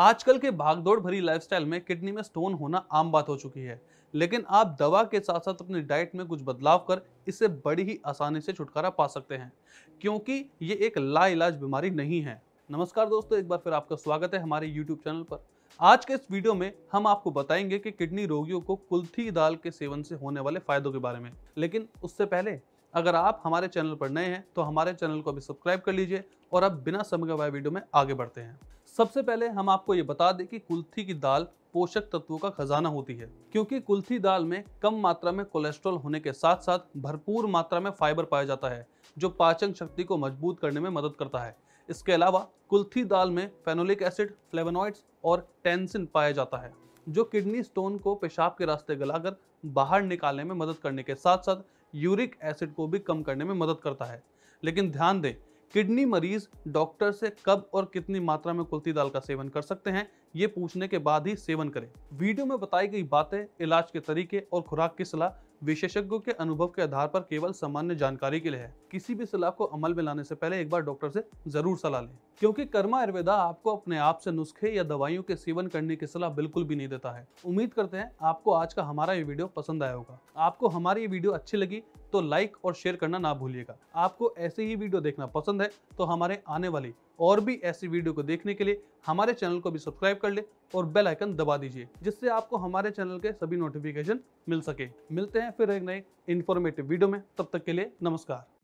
आजकल के भागदौड़ भरी लाइफस्टाइल में किडनी में स्टोन होना आम बात हो चुकी है लेकिन आप दवा के साथ साथ अपनी डाइट में कुछ बदलाव कर इससे बड़ी ही आसानी से छुटकारा पा सकते हैं क्योंकि ये एक लाइलाज बीमारी नहीं है नमस्कार दोस्तों एक बार फिर आपका स्वागत है हमारे यूट्यूब चैनल पर आज के इस वीडियो में हम आपको बताएंगे कि किडनी रोगियों को कुल्थी दाल के सेवन से होने वाले फायदों के बारे में लेकिन उससे पहले अगर आप हमारे चैनल पर नए हैं तो हमारे चैनल को अभी सब्सक्राइब कर लीजिए और अब बिना समय गवाए वीडियो में आगे बढ़ते हैं सबसे पहले हम आपको ये बता दें कि कुल्थी की दाल पोषक तत्वों का खजाना होती है क्योंकि कुल्थी दाल में कम मात्रा में कोलेस्ट्रॉल होने के साथ साथ भरपूर मात्रा में फाइबर पाया जाता है जो पाचन शक्ति को मजबूत करने में मदद करता है इसके अलावा कुल्थी दाल में फेनोलिक एसिड फ्लेवनॉइड्स और टेंसिन पाया जाता है जो किडनी स्टोन को पेशाब के रास्ते गलाकर बाहर निकालने में मदद करने के साथ साथ यूरिक एसिड को भी कम करने में मदद करता है लेकिन ध्यान दें किडनी मरीज डॉक्टर से कब और कितनी मात्रा में कुलती दाल का सेवन कर सकते हैं ये पूछने के बाद ही सेवन करें वीडियो में बताई गई बातें इलाज के तरीके और खुराक की सलाह विशेषज्ञों के अनुभव के आधार पर केवल सामान्य जानकारी के लिए है किसी भी सलाह को अमल में लाने से पहले एक बार डॉक्टर से जरूर सलाह लें क्योंकि कर्मा आयुर्वेदा आपको अपने आप से नुस्खे या दवाइयों के सेवन करने की सलाह बिल्कुल भी नहीं देता है उम्मीद करते हैं आपको आज का हमारा ये वीडियो पसंद आया होगा आपको हमारी ये वीडियो अच्छी लगी तो लाइक और शेयर करना ना भूलिएगा आपको ऐसे ही वीडियो देखना पसंद है तो हमारे आने वाली और भी ऐसी वीडियो को देखने के लिए हमारे चैनल को भी सब्सक्राइब कर ले और बेल आइकन दबा दीजिए जिससे आपको हमारे चैनल के सभी नोटिफिकेशन मिल सके मिलते हैं फिर एक नए इन्फॉर्मेटिव वीडियो में तब तक के लिए नमस्कार